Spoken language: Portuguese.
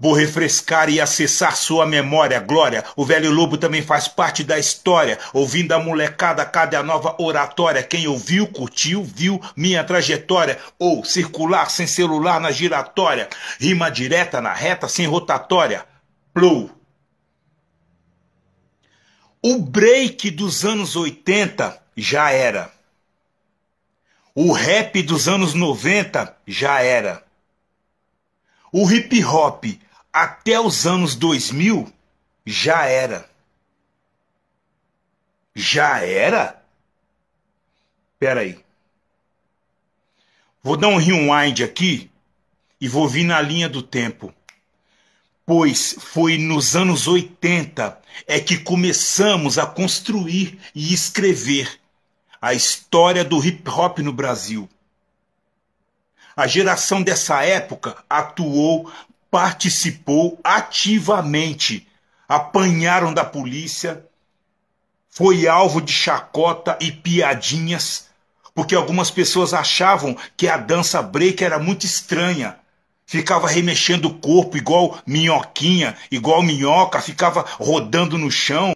Vou refrescar e acessar sua memória, glória. O velho lobo também faz parte da história. Ouvindo a molecada, cada nova oratória. Quem ouviu, curtiu, viu minha trajetória. Ou circular sem celular na giratória. Rima direta na reta, sem rotatória. Blue. O break dos anos 80 já era. O rap dos anos 90 já era. O hip hop até os anos 2000 já era. Já era? Pera aí. Vou dar um rewind aqui e vou vir na linha do tempo. Pois foi nos anos 80 é que começamos a construir e escrever a história do hip hop no Brasil. A geração dessa época atuou participou ativamente. Apanharam da polícia, foi alvo de chacota e piadinhas, porque algumas pessoas achavam que a dança break era muito estranha. Ficava remexendo o corpo igual minhoquinha, igual minhoca, ficava rodando no chão.